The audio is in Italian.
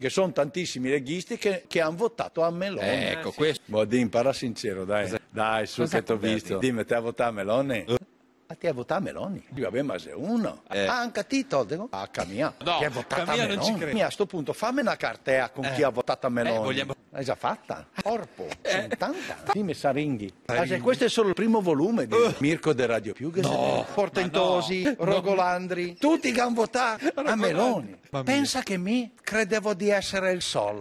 che sono tantissimi leghisti che, che hanno votato a Meloni. Eh, ecco, ah, sì. questo. Bodin, parla sincero, dai. Dai, su Cosa che ho visto. Dimmi, te a votare a Meloni? A te a votare a Meloni? Vabbè, ma se uno. Eh. Ah, anche a Tito? Dico, ah, Camia. No, ha votato Camia a Meloni. Non ci credo. a sto punto fammi una cartea con eh. chi ha votato a eh, Meloni. Eh, vogliamo... L'hai già fatta? Corpo, 80. Dimmi Saringhi. Ma questo è solo il primo volume di uh. Mirko del Radio Più che no, Portentosi, no. Rogolandri, tutti gambotà a Meloni. Pensa che mi credevo di essere il solo.